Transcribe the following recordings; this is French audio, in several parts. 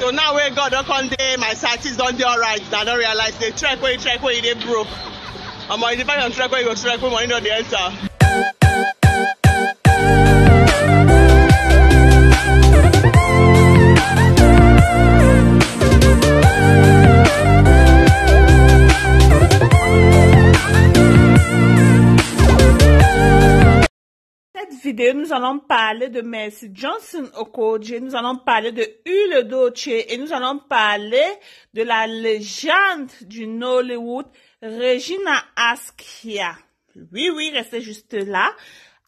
so now wey god don come dey my side things don dey alright na i don realize the trek wey trek wey e dey broke omo e depend on trek wey you go trek wey money no dey enter. nous allons parler de Mercy Johnson Okoje, nous allons parler de Hule Doce et nous allons parler de la légende du Nollywood, Regina Askia. Oui, oui, restez juste là.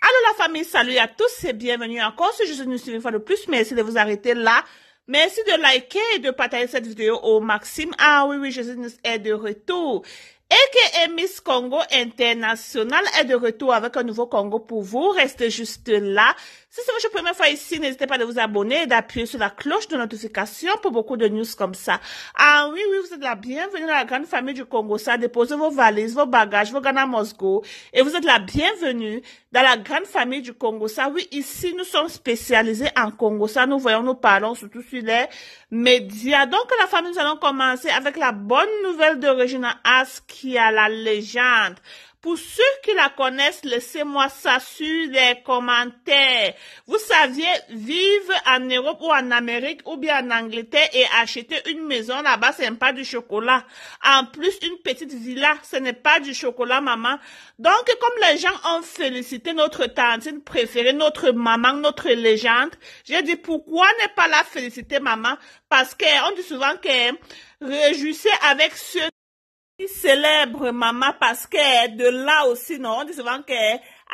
Allô la famille, salut à tous et bienvenue encore. Si je suis une fois de plus, merci de vous arrêter là. Merci de liker et de partager cette vidéo au maximum. Ah oui, oui, Jésus Nus est de retour. Et que Miss Congo International est de retour avec un nouveau Congo pour vous. Restez juste là. Si c'est votre première fois ici, n'hésitez pas à vous abonner et d'appuyer sur la cloche de notification pour beaucoup de news comme ça. Ah oui, oui, vous êtes la bienvenue dans la grande famille du Congo. Ça, déposez vos valises, vos bagages, vos à Moscou Et vous êtes la bienvenue dans la grande famille du Congo. Ça, oui, ici, nous sommes spécialisés en Congo. Ça, nous voyons, nous parlons surtout sur les médias. Donc, la famille, nous allons commencer avec la bonne nouvelle de Regina As qui a la légende. Pour ceux qui la connaissent, laissez-moi ça sur les commentaires. Vous saviez vivre en Europe ou en Amérique ou bien en Angleterre et acheter une maison là-bas, ce n'est pas du chocolat. En plus, une petite villa, ce n'est pas du chocolat, maman. Donc, comme les gens ont félicité notre tantine préférée, notre maman, notre légende, j'ai dit pourquoi ne pas la féliciter, maman? Parce qu'on dit souvent que réjouissait avec ceux célèbre maman parce que de là aussi, non, on dit souvent que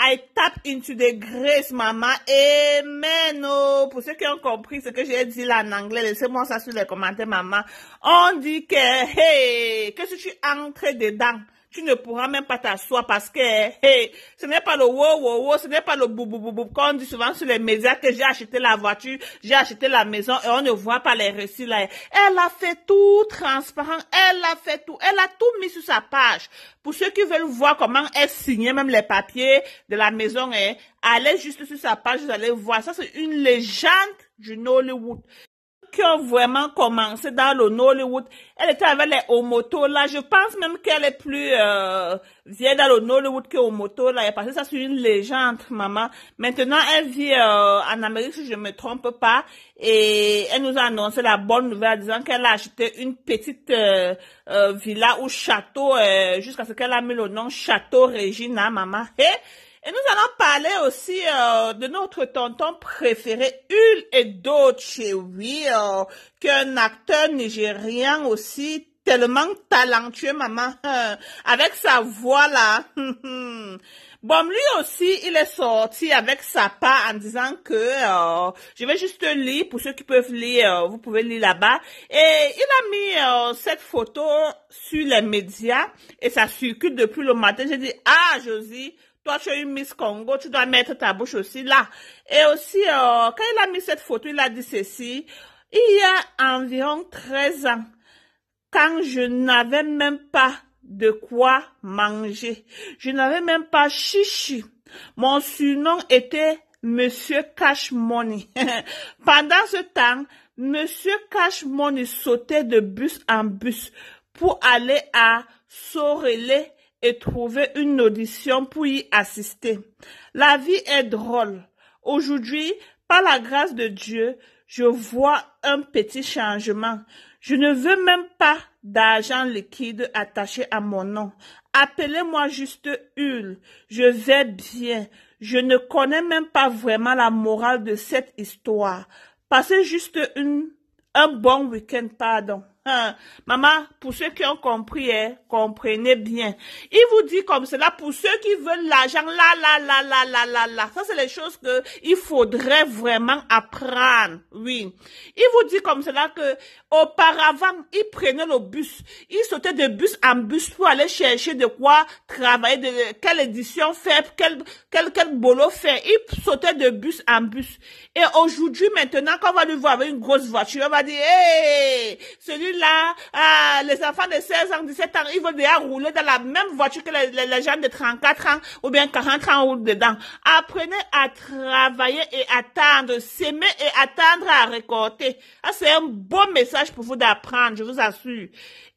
I tap into the grace, maman. Amen. Oh, pour ceux qui ont compris ce que j'ai dit là en anglais, laissez-moi ça sur les commentaires, maman. On dit que, hey, que je tu entres dedans, tu ne pourras même pas t'asseoir parce que ce n'est pas le wow wow wow, ce n'est pas le quand on dit souvent sur les médias que j'ai acheté la voiture, j'ai acheté la maison et on ne voit pas les reçus là. Elle a fait tout transparent, elle a fait tout, elle a tout mis sur sa page. Pour ceux qui veulent voir comment elle signait même les papiers de la maison, hein, allez juste sur sa page, vous allez voir. Ça c'est une légende du Hollywood qui ont vraiment commencé dans le Nollywood. Elle était avec les Omoto là. Je pense même qu'elle est plus euh, vieille dans le Nollywood que Omoto là. Elle passé ça sur une légende, maman. Maintenant, elle vit euh, en Amérique si je me trompe pas. Et elle nous a annoncé la bonne nouvelle en disant qu'elle a acheté une petite euh, euh, villa ou château jusqu'à ce qu'elle a mis le nom Château Regina, maman. Et nous allons parler aussi euh, de notre tonton préféré, une et euh, chez acteur nigérien aussi tellement talentueux, maman, euh, avec sa voix là. bon, lui aussi, il est sorti avec sa part en disant que euh, je vais juste lire, pour ceux qui peuvent lire, vous pouvez lire là-bas. Et il a mis cette photo sur les médias et ça circule depuis le matin. J'ai dit, ah, Josie, tu as une Miss Congo, tu dois mettre ta bouche aussi là. Et aussi, euh, quand il a mis cette photo, il a dit ceci. Il y a environ 13 ans, quand je n'avais même pas de quoi manger, je n'avais même pas chichi. Mon surnom était Monsieur Cash Money. Pendant ce temps, Monsieur Cash Money sautait de bus en bus pour aller à Sorele et trouver une audition pour y assister. La vie est drôle. Aujourd'hui, par la grâce de Dieu, je vois un petit changement. Je ne veux même pas d'argent liquide attaché à mon nom. Appelez-moi juste Hul. Je vais bien. Je ne connais même pas vraiment la morale de cette histoire. Passez juste une, un bon week-end, pardon. Hein. Maman, pour ceux qui ont compris, hein, comprenez bien. Il vous dit comme cela, pour ceux qui veulent l'argent, là, là, là, là, là, là, là. Ça, c'est les choses que il faudrait vraiment apprendre, oui. Il vous dit comme cela que, auparavant, ils prenaient le bus. Ils sautaient de bus en bus pour aller chercher de quoi travailler, de quelle édition faire, quel, quel, quel boulot faire. Ils sautaient de bus en bus. Et aujourd'hui, maintenant, quand on va lui voir avec une grosse voiture, on va dire, hé, hey, celui-là, euh, les enfants de 16 ans, 17 ans, ils vont déjà rouler dans la même voiture que les, gens de 34 ans ou bien 40 ans ou dedans. Apprenez à travailler et attendre, s'aimer et attendre à récolter. Ah, c'est un beau message pour vous d'apprendre, je vous assure.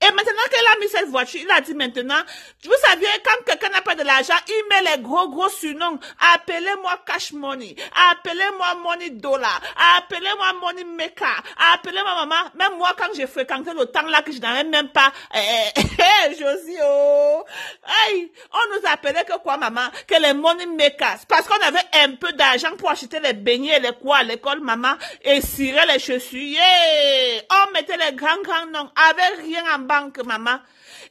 Et maintenant qu'elle a mis cette voiture, il a dit maintenant, vous savez, quand quelqu'un n'a pas de l'argent, il met les gros gros surnoms. Appelez-moi cash money. Appelez-moi money dollar. Appelez-moi money maker. Appelez-moi maman. Même moi, quand j'ai fait quand c'est le temps là que je n'avais même pas, eh, eh, eh oh. on nous appelait que quoi, maman, que les money makers, parce qu'on avait un peu d'argent pour acheter les beignets, les quoi à l'école, maman, et cirer les chaussures, on mettait les grands, grands noms, avait rien en banque, maman.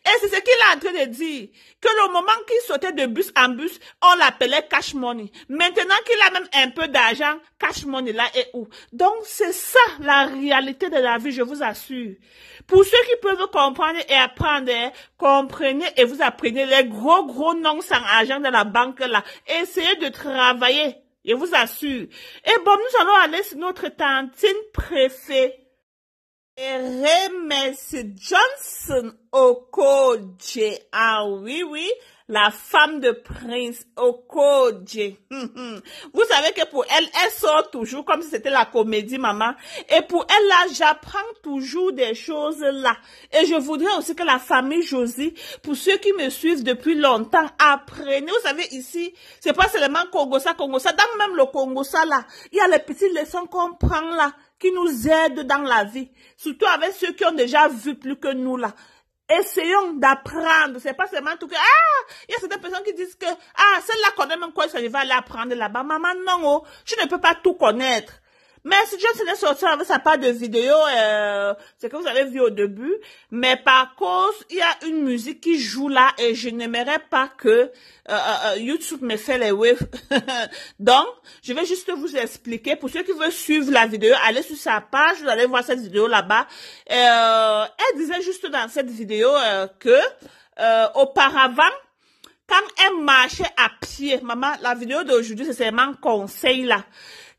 Et c'est ce qu'il a en train de dire. Que le moment qu'il sautait de bus en bus, on l'appelait cash money. Maintenant qu'il a même un peu d'argent, cash money là est où? Donc, c'est ça la réalité de la vie, je vous assure. Pour ceux qui peuvent comprendre et apprendre, hein, comprenez et vous apprenez les gros, gros noms sans argent de la banque là. Essayez de travailler. Je vous assure. Et bon, nous allons aller sur notre tantine préférée Remes Johnson, au coach à oui, oui, la femme de prince, Okoje. Oh, hum, hum. Vous savez que pour elle, elle sort toujours comme si c'était la comédie, maman. Et pour elle, là, j'apprends toujours des choses là. Et je voudrais aussi que la famille Josie, pour ceux qui me suivent depuis longtemps, apprennent. Vous savez, ici, c'est pas seulement Congo ça. Dans même le ça là, il y a les petites leçons qu'on prend là, qui nous aident dans la vie. Surtout avec ceux qui ont déjà vu plus que nous, là essayons d'apprendre. C'est pas seulement tout que, ah, il y a certaines personnes qui disent que, ah, celle-là connaît même quoi, ça, je aller apprendre là-bas. Maman, non, oh, tu ne peux pas tout connaître. Mais si Johnson est sorti avec sa part de vidéo, euh, c'est que vous avez vu au début. Mais par cause, il y a une musique qui joue là et je n'aimerais pas que euh, euh, euh, YouTube me fait les waves. Donc, je vais juste vous expliquer. Pour ceux qui veulent suivre la vidéo, allez sur sa page, vous allez voir cette vidéo là-bas. elle disait juste dans cette vidéo que auparavant, quand elle marchait à pied, maman, la vidéo d'aujourd'hui, c'est seulement conseil là.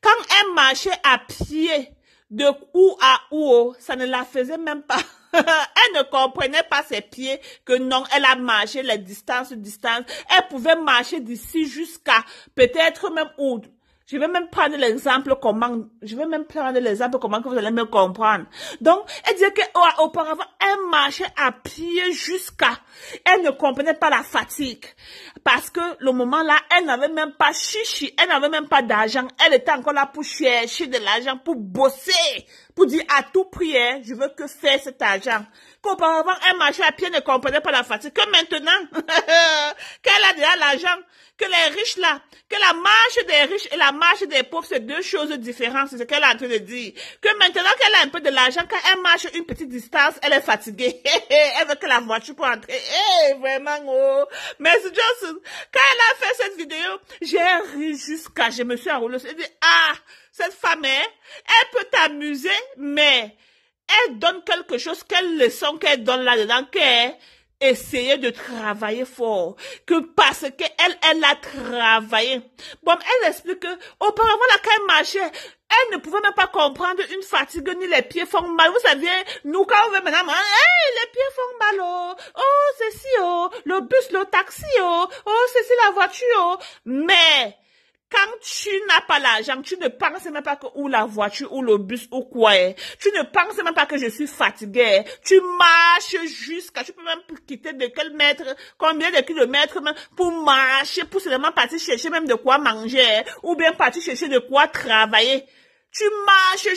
Quand elle marchait à pied de où à où, oh, ça ne la faisait même pas. elle ne comprenait pas ses pieds que non, elle a marché la distance, distance. Elle pouvait marcher d'ici jusqu'à peut-être même où je vais même prendre l'exemple comment, je vais même prendre l'exemple comment que vous allez me comprendre. Donc, elle disait que, oh, auparavant, elle marchait à pied jusqu'à, elle ne comprenait pas la fatigue. Parce que, le moment-là, elle n'avait même pas chichi, elle n'avait même pas d'argent, elle était encore là pour chercher de l'argent, pour bosser, pour dire à tout prix, hein, je veux que faire cet argent. Qu'auparavant, elle marchait à pied, ne comprenait pas la fatigue. Que maintenant, riche là, que la marche des riches et la marche des pauvres, c'est deux choses différentes, c'est ce qu'elle a en train de dire. Que maintenant qu'elle a un peu de l'argent, quand elle marche une petite distance, elle est fatiguée. elle veut que la voiture pour entrer. vraiment, oh. Mais Johnson, quand elle a fait cette vidéo, j'ai ri jusqu'à, je me suis enroulée. ah, cette femme, hein, elle peut t'amuser, mais elle donne quelque chose, quelle leçon qu'elle donne là-dedans, qu'elle, essayer de travailler fort. Que parce qu'elle, elle a travaillé. Bon, elle explique que, auparavant, là, quand elle marchait, elle ne pouvait même pas comprendre une fatigue ni les pieds font mal. Vous savez, nous, quand on veut maintenant, hein, hey, les pieds font mal, oh. oh, ceci, oh, le bus, le taxi, oh, oh, si la voiture, oh. Mais, quand tu n'as pas l'argent, tu ne penses même pas que où la voiture, ou le bus, ou quoi. Tu ne penses même pas que je suis fatiguée. Tu marches jusqu'à, tu peux même quitter de quel mètre, combien de kilomètres pour marcher, pour seulement partir chercher même de quoi manger, ou bien partir chercher de quoi travailler. Tu marches